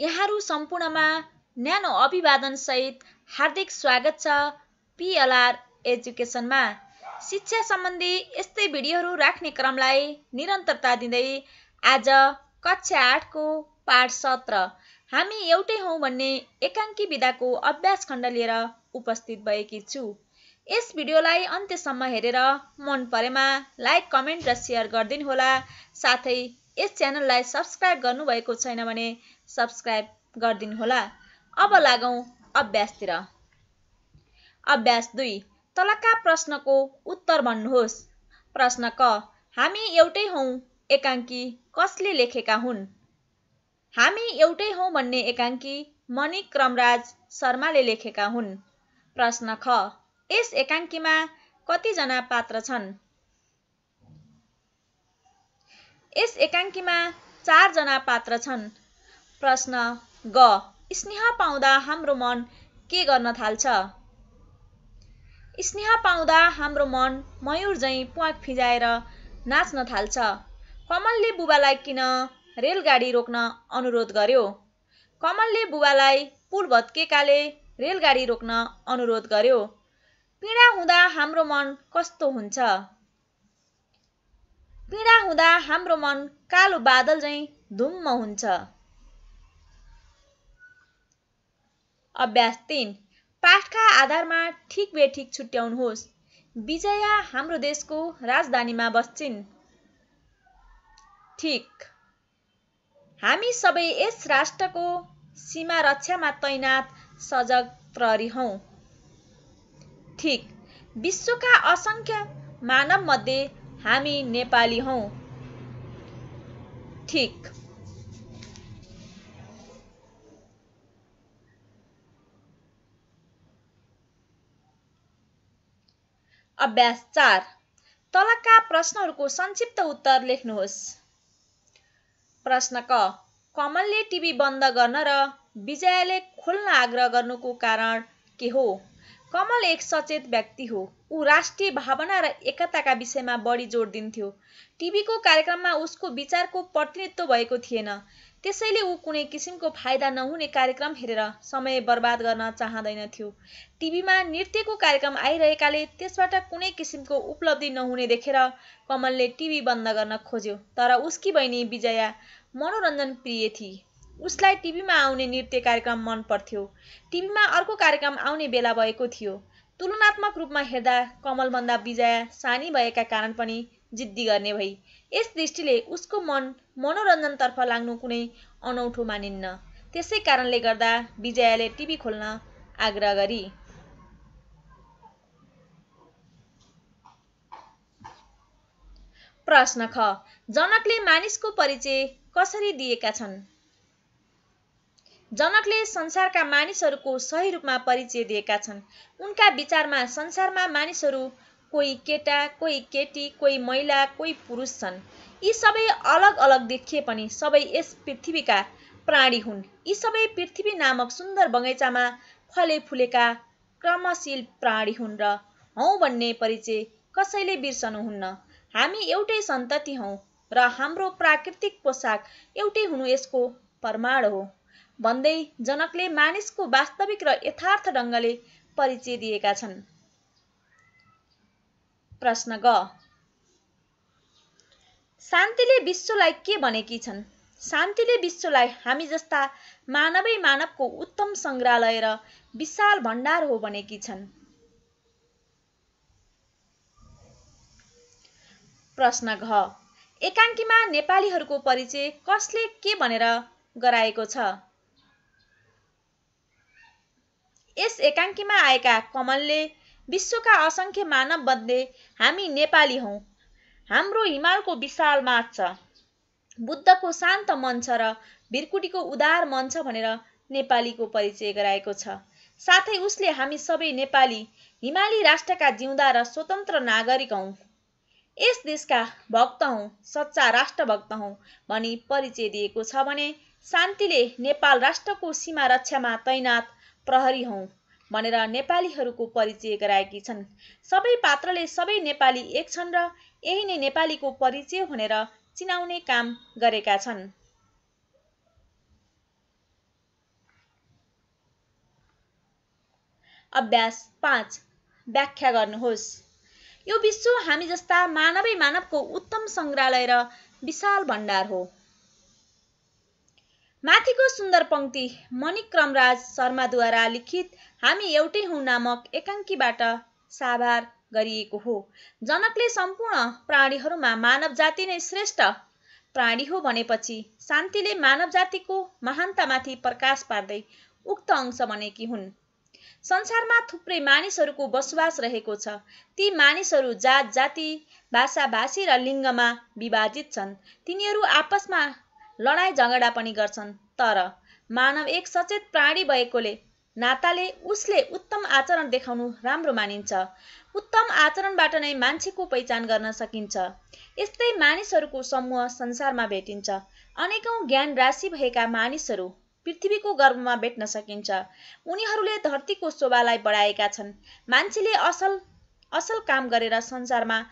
यहाँहरू सम्पूर्णमा न्यानो अभिवादनसहित हार्दिक स्वागत छ पिएलआर एजुकेसनमा शिक्षा सम्बन्धी यस्तै भिडियोहरू राख्ने क्रमलाई निरन्तरता दिँदै आज कक्षा आठको पाठ सत्र हामी एउटै हौँ भन्ने एकाङ्की विधाको अभ्यास खण्ड लिएर उपस्थित भएकी छु यस भिडियोलाई अन्त्यसम्म हेरेर मन परेमा लाइक कमेन्ट र सेयर गरिदिनुहोला साथै यस च्यानललाई सब्सक्राइब गर्नुभएको छैन भने सब्सक्राइब गरिदिनुहोला अब लागौँ अभ्यासतिर अभ्यास दुई तलका प्रश्नको उत्तर भन्नुहोस् प्रश्न क हामी एउटै हौ एकाङ्की कसले लेखेका हुन् हामी एउटै हौ भन्ने एकाङ्की मणिक क्रमराज शर्माले लेखेका हुन् प्रश्न ख यस एकाङ्कीमा कतिजना पात्र छन् यस एकाङ्कीमा चारजना पात्र छन् प्रश्न ग स्नेह पाउँदा हाम्रो मन के गर्न थाल्छ स्नेह पाउँदा हाम्रो मन मयुर झैँ प्वाक फिजाएर नाच्न थाल्छ कमलले बुबालाई किन रेलगाडी रोक्न अनुरोध गर्यो कमलले बुबालाई पुल भत्केकाले रेलगाडी रोक्न अनुरोध गर्यो पीडा हुँदा हाम्रो मन कस्तो हुन्छ पीडा हुँदा हाम्रो मन कालो बादल झैँ धुम्म हुन्छ अभ्यास तिन पाठका आधारमा ठिक बेठिक छुट्याउनुहोस् विजया हाम्रो देशको राजधानीमा बस्छिन् ठिक हामी सबै यस राष्ट्रको सीमा रक्षामा तैनात सजग प्रहरी हौ ठिक विश्वका असङ्ख्य मानवमध्ये हामी नेपाली हौ ठिक अभ्यास चार तलका प्रश्नहरूको संक्षिप्त उत्तर लेख्नुहोस् प्रश्न क कमलले टिभी बन्द गर्न र विजयाले खोल्न आग्रह गर्नुको कारण के हो कमल एक सचेत व्यक्ति हो ऊ राष्ट्रिय भावना र एकताका विषयमा बढी जोड दिन्थ्यो टिभीको कार्यक्रममा उसको विचारको प्रतिनिधित्व भएको थिएन त्यसैले ऊ कुनै किसिमको फाइदा नहुने कार्यक्रम हेरेर समय बर्बाद गर्न चाहँदैनथ्यो टिभीमा नृत्यको कार्यक्रम आइरहेकाले त्यसबाट कुनै किसिमको उपलब्धि नहुने देखेर कमलले टिभी बन्द गर्न खोज्यो तर उसकी बहिनी विजया मनोरञ्जन प्रिय थिए उसलाई टिभीमा आउने नृत्य कार्यक्रम मन पर्थ्यो टिभीमा अर्को कार्यक्रम आउने बेला भएको थियो तुलनात्मक रूपमा हेर्दा कमलभन्दा विजया सानी भएका कारण पनि जिद्दी गर्ने भई यस दृष्टिले उसको मन मनोरञ्जनतर्फ लाग्नु कुनै अनौठो मानिन्न त्यसै कारणले गर्दा विजयाले टिभी खोल्न आग्रह गरी प्रश्न ख जनकले मानिसको परिचय कसरी दिएका छन् जनकले संसारका मानिसहरूको सही रूपमा परिचय दिएका छन् उनका विचारमा संसारमा मानिसहरू कोही केटा कोही केटी कोही महिला कोही पुरुष छन् यी सबै अलग अलग देखिए पनि सबै यस पृथ्वीका प्राणी हुन् यी सबै पृथ्वी नामक सुन्दर बगैँचामा फले फुलेका क्रमशील प्राणी हुन् र हौ भन्ने परिचय कसैले बिर्सनुहुन्न हामी एउटै सन्तति हौँ र हाम्रो प्राकृतिक पोसाक एउटै हुनु यसको प्रमाण हो भन्दै जनकले मानिसको वास्तविक र यथार्थ ढङ्गले परिचय दिएका छन् प्रश्न ग शान्तिले विश्वलाई के भनेकी छन् शान्तिले विश्वलाई हामी जस्ता मानवै मानवको उत्तम सङ्ग्रहालय र विशाल भण्डार हो भनेकी छन् प्रश्न घ एकाङ्कीमा नेपालीहरूको परिचय कसले के भनेर गराएको छ यस एकाङ्कीमा आएका कमलले विश्वका असङ्ख्य मानवमध्ये हामी नेपाली हौँ हाम्रो हिमालको विशाल माग छ बुद्धको शान्त मन छ र भिरकुटीको उदार मन छ भनेर नेपालीको परिचय गराएको छ साथै उसले हामी सबै नेपाली हिमाली राष्ट्रका जिउँदा र स्वतन्त्र नागरिक हौँ यस देशका भक्त हौँ सच्चा राष्ट्रभक्त हौँ भनी परिचय दिएको छ भने शान्तिले नेपाल राष्ट्रको सीमा रक्षामा तैनात प्रहरी हौँ भनेर नेपालीहरूको परिचय गराएकी छन् सबै पात्रले सबै नेपाली एक छन् र यही नै नेपालीको परिचय भनेर चिनाउने काम गरेका छन् अभ्यास पाँच व्याख्या गर्नुहोस् यो विश्व हामी जस्ता मानवै मानवको उत्तम सङ्ग्रहालय र विशाल भण्डार हो माथिको सुन्दर पङ्क्ति मणिक्रमराज शर्माद्वारा लिखित हामी एउटै हौ नामक एकाङ्कीबाट साभार गरिएको हो जनकले सम्पूर्ण प्राणीहरूमा मानव जाति नै श्रेष्ठ प्राणी हो भनेपछि शान्तिले मानव जातिको महानतामाथि प्रकाश पार्दै उक्त अंश भनेकी हुन् संसारमा थुप्रै मानिसहरूको बसोबास रहेको छ ती मानिसहरू जात जाति भाषा भाषी र लिङ्गमा विभाजित छन् तिनीहरू आपसमा लडाइँ झगडा पनि गर्छन् तर मानव एक सचेत प्राणी भएकोले नाताले उसले उत्तम आचरण देखाउनु राम्रो मानिन्छ उत्तम आचरणबाट नै मान्छेको पहिचान गर्न सकिन्छ यस्तै मानिसहरूको समूह संसारमा भेटिन्छ अनेकौँ ज्ञान राशि भएका मानिसहरू पृथ्वीको गर्भमा भेट्न सकिन्छ उनीहरूले धरतीको शोभालाई बढाएका छन् मान्छेले असल असल काम गरेर संसारमा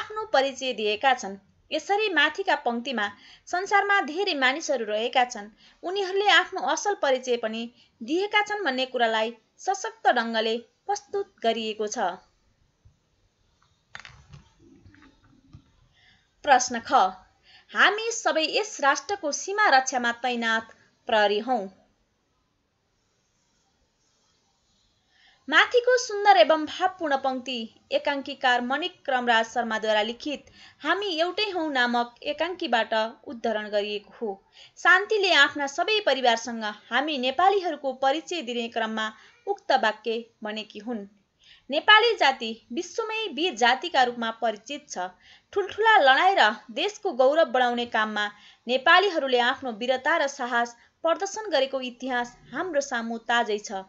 आफ्नो परिचय दिएका छन् यसरी माथिका पङ्क्तिमा संसारमा धेरै मानिसहरू रहेका छन् उनीहरूले आफ्नो असल परिचय पनि दिएका छन् भन्ने कुरालाई सशक्त ढङ्गले प्रस्तुत गरिएको छ प्रश्न ख हामी सबै यस राष्ट्रको सीमा रक्षामा तैनात प्रहरी हौ माथिको सुन्दर एवं भावपूर्ण पङ्क्ति एकाङ्कीकार मणिक क्रमराज शर्माद्वारा लिखित हामी एउटै हौ नामक एकाङ्कीबाट उद्धरण गरिएको हो शान्तिले आफ्ना सबै परिवारसँग हामी नेपालीहरूको परिचय दिने क्रममा उक्त वाक्य भनेकी हुन् नेपाली जाति विश्वमै वीर जातिका रूपमा परिचित छ ठुल्ठुला र देशको गौरव बढाउने काममा नेपालीहरूले आफ्नो वीरता र साहस प्रदर्शन गरेको इतिहास हाम्रो सामु ताजै छ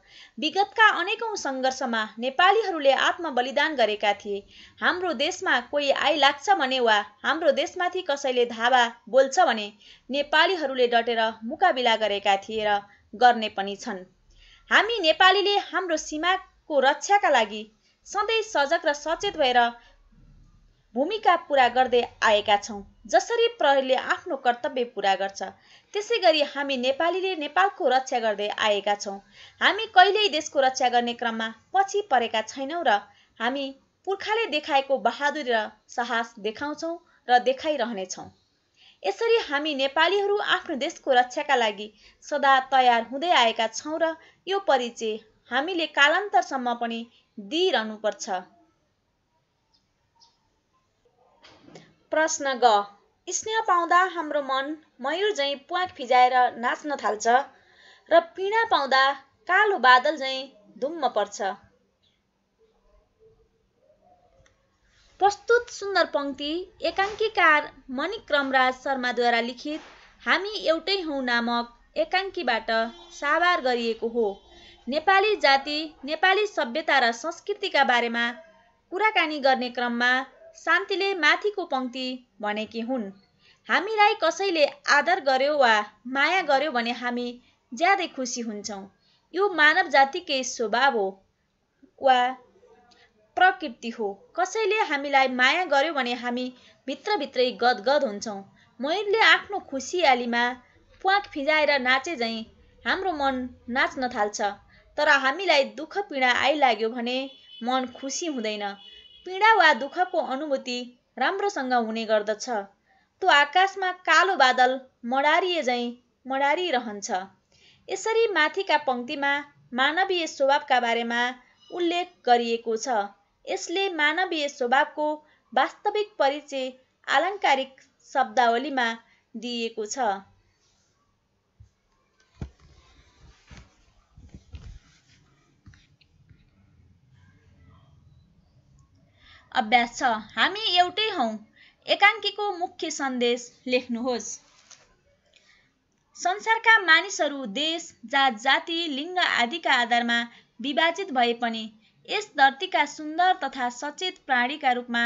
विगतका अनेकौँ सङ्घर्षमा नेपालीहरूले आत्मबलिदान गरेका थिए हाम्रो देशमा कोही आइ लाग्छ भने वा हाम्रो देशमाथि कसैले धावा बोल्छ भने नेपालीहरूले डटेर मुकाबिला गरेका थिए र गर्ने पनि छन् हामी नेपालीले हाम्रो सीमाको रक्षाका लागि सधैँ सजग र सचेत भएर भूमिका पुरा गर्दै आएका छौँ जसरी प्रहरीले आफ्नो कर्तव्य पुरा गर्छ त्यसै गरी हामी नेपालीले नेपालको रक्षा गर्दै आएका छौँ हामी कहिल्यै देशको रक्षा गर्ने क्रममा पछि परेका छैनौँ र हामी पुर्खाले देखाएको बहादुरी र साहस देखाउँछौँ र देखाइरहनेछौँ यसरी हामी नेपालीहरू आफ्नो देशको रक्षाका लागि सदा तयार हुँदै आएका छौँ र यो परिचय हामीले कालान्तरसम्म पनि दिइरहनुपर्छ प्रश्न ग स्नेह पाउँदा हाम्रो मन मयुर झैँ प्वाक फिजाएर नाच्न थाल्छ र पीडा पाउँदा कालो बादल झैँ धुम्म पर्छ प्रस्तुत सुन्दर पङ्क्ति एकाङ्कीकार मणिक्रमराज शर्माद्वारा लिखित हामी एउटै हौ नामक एकाङ्कीबाट साभार गरिएको हो नेपाली जाति नेपाली सभ्यता र संस्कृतिका बारेमा कुराकानी गर्ने क्रममा शान्तिले माथिको पङ्क्ति भनेकी हुन् हामीलाई कसैले आदर गर्यो वा माया गर्यो भने हामी ज्यादै खुसी हुन्छौँ यो मानव जातिकै स्वभाव हो वा प्रकृति हो कसैले हामीलाई माया गर्यो भने हामी भित्रभित्रै गदगद हुन्छौँ मैले आफ्नो खुसियालीमा प्वाख फिजाएर नाचे झैँ हाम्रो मन नाच्न थाल्छ तर हामीलाई दुःख पीडा आइलाग्यो भने मन खुसी हुँदैन पीडा वा दुःखको अनुभूति राम्रोसँग हुने गर्दछ त्यो आकाशमा कालो बादल मडारिए झैँ मडारिरहन्छ यसरी माथिका पङ्क्तिमा मानवीय स्वभावका बारेमा उल्लेख गरिएको छ यसले मानवीय स्वभावको वास्तविक परिचय आलङ्कारिक शब्दावलीमा दिइएको छ अभ्यास छ हामी एउटै हौ एकाङ्कीको मुख्य सन्देश लेख्नुहोस् संसारका मानिसहरू देश जात जाति लिङ्ग आदिका आधारमा विभाजित भए पनि यस धरतीका सुन्दर तथा सचेत प्राणीका रूपमा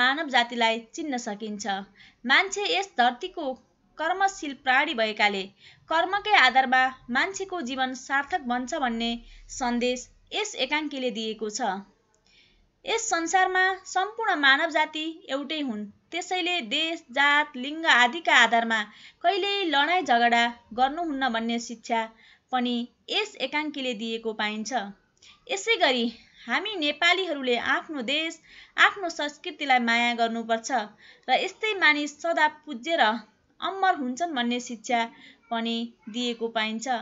मानव जातिलाई चिन्न सकिन्छ मान्छे यस धरतीको कर्मशील प्राणी भएकाले कर्मकै आधारमा मान्छेको जीवन सार्थक बन्छ भन्ने सन्देश यस एकाङ्कीले दिएको छ यस संसारमा सम्पूर्ण मानव जाति एउटै हुन् त्यसैले देश जात लिङ्ग आदिका आधारमा कहिल्यै लडाइँ झगडा गर्नुहुन्न भन्ने शिक्षा पनि यस एकाङ्कीले दिएको पाइन्छ यसै गरी हामी नेपालीहरूले आफ्नो देश आफ्नो संस्कृतिलाई माया गर्नुपर्छ र यस्तै मानिस सदा र अमर हुन्छन् भन्ने शिक्षा पनि दिएको पाइन्छ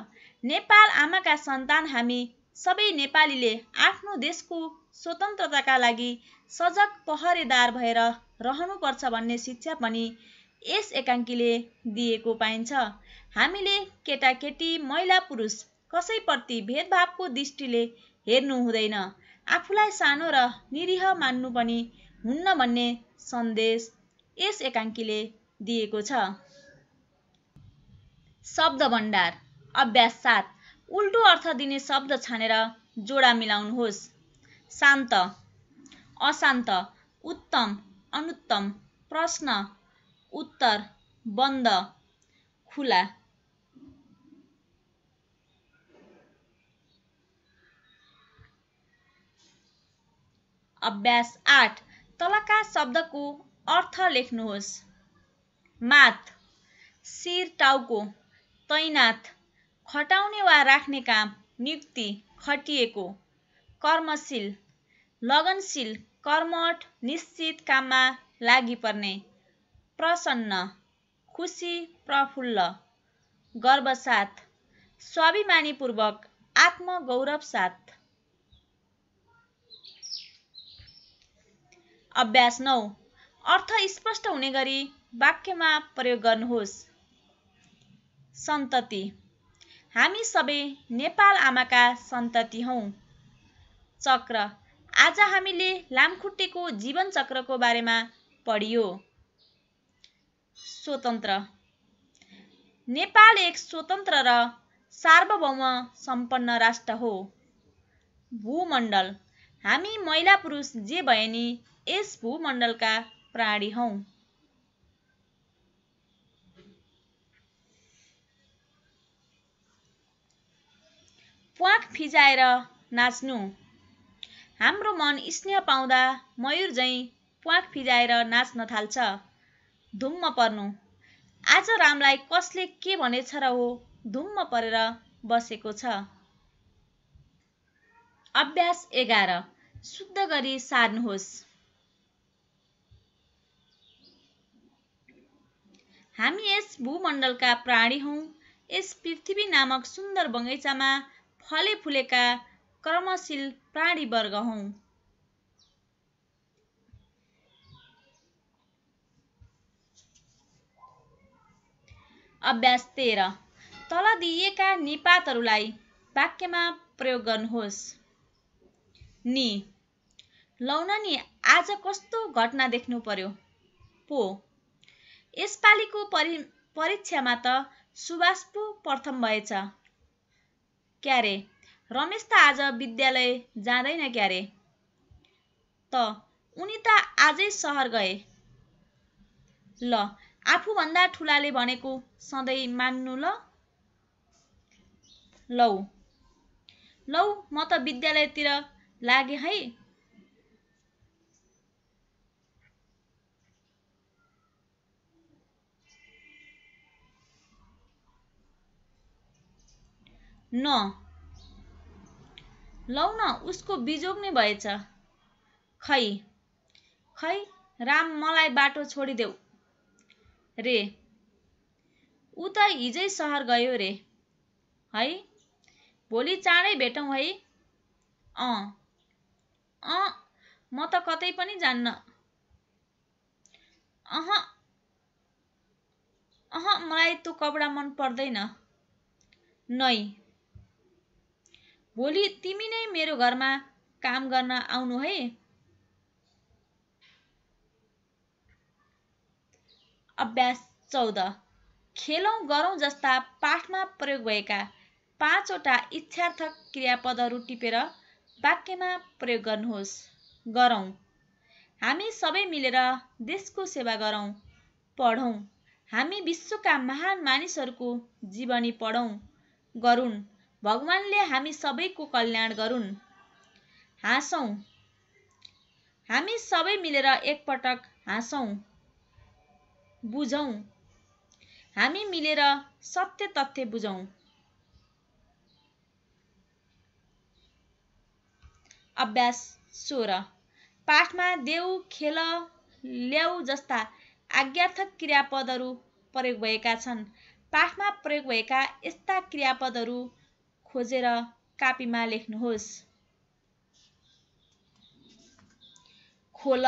नेपाल आमाका सन्तान हामी सबै नेपालीले आफ्नो देशको स्वतन्त्रताका लागि सजग पहरेदार भएर रहनुपर्छ भन्ने शिक्षा पनि यस एकाङ्कीले दिएको पाइन्छ हामीले केटाकेटी महिला पुरुष कसैप्रति भेदभावको दृष्टिले हेर्नु हुँदैन आफूलाई सानो र निरीह मान्नु पनि हुन्न भन्ने सन्देश यस एकाङ्कीले दिएको छ शब्द भण्डार अभ्यास सात उल्टो अर्थ दिने शब्द छानेर जोडा मिलाउनुहोस् शान्त अशान्त उत्तम अनुत्तम प्रश्न उत्तर बन्द खुला अभ्यास आठ तलका शब्दको अर्थ लेख्नुहोस् मात, शिर टाउको तैनाथ खटाउने वा राख्ने काम नियुक्ति खटिएको कर्मशील लगनशील कर्मठ निश्चित काममा लागिपर्ने प्रसन्न खुसी प्रफुल्ल गर्वसाथ स्वाभिमानीपूर्वक आत्मगौरवसाथ अभ्यास नौ अर्थ स्पष्ट हुने गरी वाक्यमा प्रयोग गर्नुहोस् सन्तति हामी सबै नेपाल आमाका सन्तति हौँ चक्र आज हामीले लामखुट्टेको जीवन बारेमा पढियो स्वतन्त्र नेपाल एक स्वतन्त्र र सार्वभौम सम्पन्न राष्ट्र हो भूमण्डल हामी महिला पुरुष जे भए नि यस भूमण्डलका प्राणी हौँ प्वाक फिजाएर नाच्नु हाम्रो मन स्नेह पाउँदा मयुर झैँ प्वाक फिजाएर नाच्न थाल्छ धुम्म पर्नु आज रामलाई कसले के भनेछ र हो धुम्म परेर बसेको छ अभ्यास एघार शुद्ध गरी सार्नुहोस् हामी यस भूमण्डलका प्राणी हौँ यस पृथ्वी नामक सुन्दर बगैँचामा फले फुलेका कर्मशील प्राणीवर्ग हौँ अभ्यास तेह्र तल दिइएका निपातहरूलाई वाक्यमा प्रयोग गर्नुहोस् नि लौन नि आज कस्तो घटना देख्नु पर्यो पो यसपालिको परि परीक्षामा त सुभाष पो प्रथम भएछ क्यारे रमेश त आज विद्यालय जाँदैन क्यारे त उनी त आजै सहर गए ल आफूभन्दा ठुलाले भनेको सधैँ मान्नु ल लौ लौ म त विद्यालयतिर लागे है न लौ न उसको नै भएछ खै खै राम मलाई बाटो छोडिदेऊ रे ऊ त हिजै सहर गयो रे है भोलि चाँडै भेटौँ है अँ अँ म त कतै पनि जान्न अह अह मलाई त्यो कपडा मन पर्दैन नै भोलि तिमी नै मेरो घरमा काम गर्न आउनु है अभ्यास चौध खेलौँ गरौँ जस्ता पाठमा प्रयोग भएका पाँचवटा इच्छार्थक क्रियापदहरू टिपेर वाक्यमा प्रयोग गर्नुहोस् गरौँ हामी सबै मिलेर देशको सेवा गरौँ पढौँ हामी विश्वका महान मानिसहरूको जीवनी पढौँ गरून् भगवान्ले हामी सबैको कल्याण गरून् हाँसौँ हामी सबै मिलेर एकपटक हाँसौँ बुझौँ हामी मिलेर सत्य तथ्य बुझौँ अभ्यास सोह्र पाठमा देऊ खेल ल्याऊ जस्ता आज्ञार्थक क्रियापदहरू प्रयोग भएका छन् पाठमा प्रयोग भएका यस्ता क्रियापदहरू खोजेर कापीमा लेख्नुहोस् खोल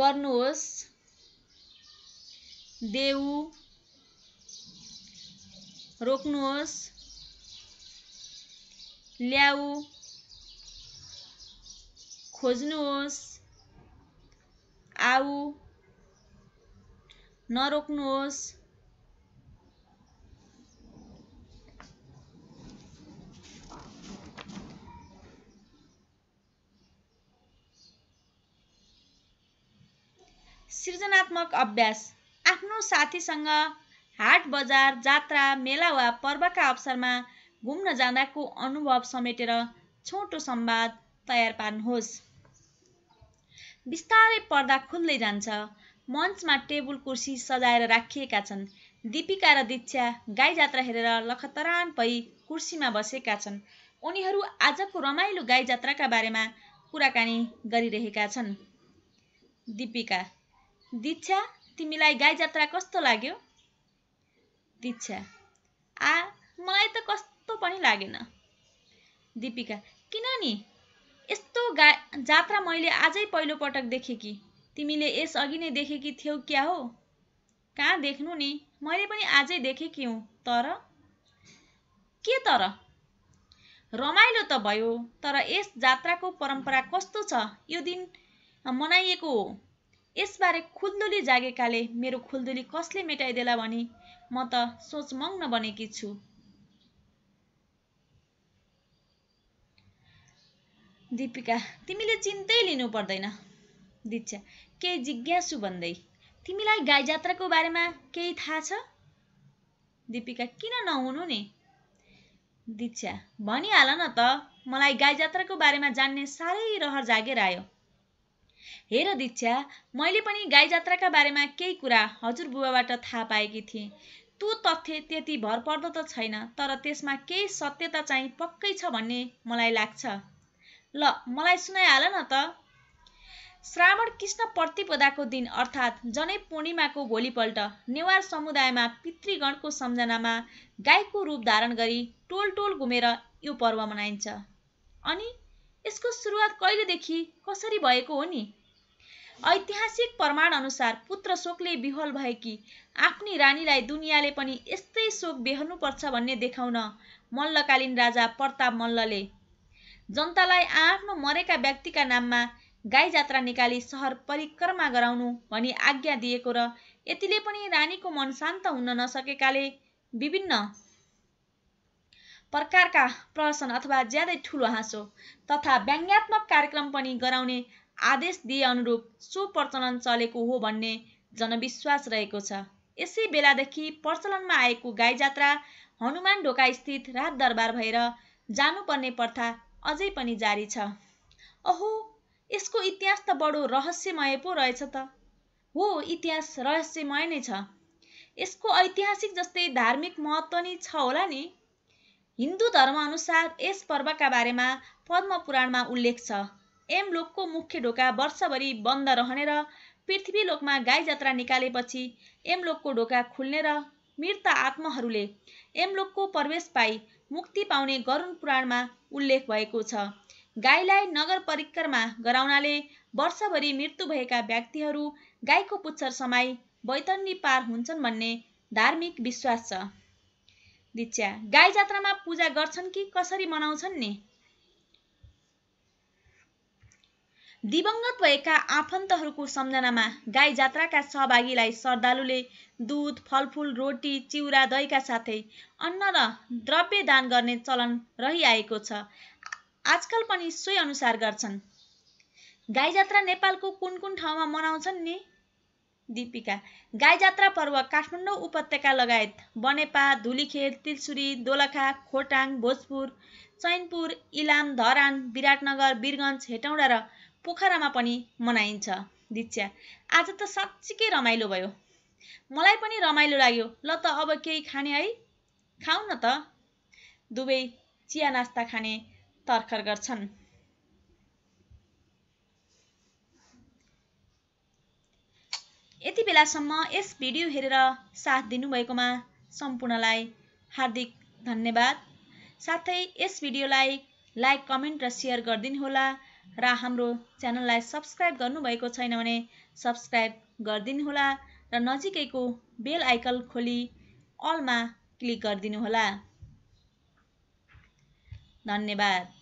गर्नुहोस् देऊ रोक्नुहोस् ल्याऊ खोज्नुहोस् आऊ नरोक्नुहोस् सृजनात्मक अभ्यास आफ्नो साथीसँग हाट बजार जात्रा मेला वा पर्वका अवसरमा घुम्न जाँदाको अनुभव समेटेर छोटो संवाद तयार पार्नुहोस् बिस्तारै पर्दा खुल्दै जान्छ मञ्चमा टेबल कुर्सी सजाएर राखिएका छन् दिपिका र दीक्षा गाई जात्रा हेरेर लखतरान भई कुर्सीमा बसेका छन् उनीहरू आजको रमाइलो गाई जात्राका बारेमा कुराकानी गरिरहेका छन् दिपिका दीक्षा तिमीलाई गाई जात्रा कस्तो लाग्यो दीक्षा आ मलाई त कस्तो पनि लागेन दिपिका किन नि यस्तो गा जात्रा मैले आजै पहिलोपटक देखेँ कि तिमीले यस अघि नै देखेकी थियौ क्या हो कहाँ देख्नु नि मैले पनि आजै देखेकी हुँ तर के तर रमाइलो त भयो तर यस जात्राको परम्परा कस्तो छ यो दिन मनाइएको हो यसबारे खुल्दुली जागेकाले मेरो खुल्दुली कसले मेटाइदेला भनी म त सोचमग्न बनेकी छु दिपिका तिमीले चिन्तै लिनु पर्दैन दीक्षा केही जिज्ञासु भन्दै तिमीलाई गाई जात्राको बारेमा केही थाहा छ दिपिका किन नहुनु नि दीक्षा भनिहाल न त मलाई गाई जात्राको बारेमा जान्ने साह्रै रहर जागेर आयो हेर दीक्षा मैले पनि गाई जात्राका बारेमा केही कुरा हजुरबुवाबाट थाहा पाएकी थिएँ त्यो तथ्य त्यति भरपर्दो त छैन तर त्यसमा केही सत्यता चाहिँ पक्कै छ भन्ने मलाई लाग्छ ल मलाई सुनाइहाल न त श्रावण कृष्ण प्रतिपदाको दिन अर्थात् जनै पूर्णिमाको भोलिपल्ट नेवार समुदायमा पितृगणको सम्झनामा गाईको रूप धारण गरी टोल टोल घुमेर यो पर्व मनाइन्छ अनि यसको सुरुवात कहिलेदेखि कसरी भएको हो नि ऐतिहासिक प्रमाण अनुसार पुत्र शोकले विह्वल भएकी आफ्नी रानीलाई दुनियाँले पनि यस्तै शोक बेहोर्नुपर्छ भन्ने देखाउन मल्लकालीन राजा प्रताप मल्लले जनतालाई आआफ्नो मरेका व्यक्तिका नाममा गाई जात्रा निकाली सहर परिक्रमा गराउनु भनी आज्ञा दिएको र यतिले पनि रानीको मन शान्त हुन नसकेकाले विभिन्न प्रकारका प्रहसन अथवा ज्यादै ठुलो हाँसो तथा व्यङ्ग्यात्मक कार्यक्रम पनि गराउने आदेश दिए अनुरूप सो प्रचलन चलेको हो भन्ने जनविश्वास रहेको छ यसै बेलादेखि प्रचलनमा आएको गाई जात्रा हनुमान ढोका स्थित राजदरबार भएर जानुपर्ने प्रथा अझै पनि जारी छ अहो यसको इतिहास त बडो रहस्यमय पो रहेछ त हो इतिहास रहस्यमय नै छ यसको ऐतिहासिक जस्तै धार्मिक महत्त्व नै छ होला नि हिन्दू धर्मअनुसार यस पर्वका बारेमा पद्म पुराणमा उल्लेख छ एमलोकको मुख्य ढोका वर्षभरि बन्द रहने र पृथ्वीलोकमा गाई जात्रा निकालेपछि एमलोकको ढोका खुल्ने र मृत आत्माहरूले एमलोकको प्रवेश पाई मुक्ति पाउने गरुण पुराणमा उल्लेख भएको छ गाईलाई नगर परिक्रमा गराउनाले वर्षभरि मृत्यु भएका व्यक्तिहरू गाईको पुच्छर समाई बैतन्नी पार हुन्छन् भन्ने धार्मिक विश्वास छ दीक्षा गाई जात्रामा पूजा गर्छन् कि कसरी मनाउँछन् नि दिवंगत भएका आफन्तहरूको सम्झनामा गाई जात्राका सहभागीलाई श्रद्धालुले दुध फलफुल रोटी चिउरा दहीका साथै अन्न र द्रव्य दान गर्ने चलन रहिआएको छ आजकल पनि सोही अनुसार गर्छन् गाई जात्रा नेपालको कुन कुन ठाउँमा मनाउँछन् नि दिपिका गाई जात्रा पर्व काठमाडौँ उपत्यका लगायत बनेपा धुलीखेत तिलसुरी दोलखा खोटाङ भोजपुर चैनपुर इलाम धरान विराटनगर वीरगन्ज हेटौँडा र पोखरामा पनि मनाइन्छ दिक्षा आज त साँच्चीकै रमाइलो भयो मलाई पनि रमाइलो लाग्यो ल त अब केही खाने है खाउ न त दुवै चिया नास्ता खाने तर्खर गर्छन् यति बेलासम्म यस भिडियो हेरेर साथ दिनुभएकोमा सम्पूर्णलाई हार्दिक धन्यवाद साथै यस भिडियोलाई लाइक कमेन्ट र सेयर गरिदिनुहोला र हाम्रो च्यानललाई सब्सक्राइब गर्नुभएको छैन भने सब्सक्राइब गरिदिनुहोला र नजिकैको बेल आइकन खोली अलमा क्लिक गरिदिनुहोला धन्यवाद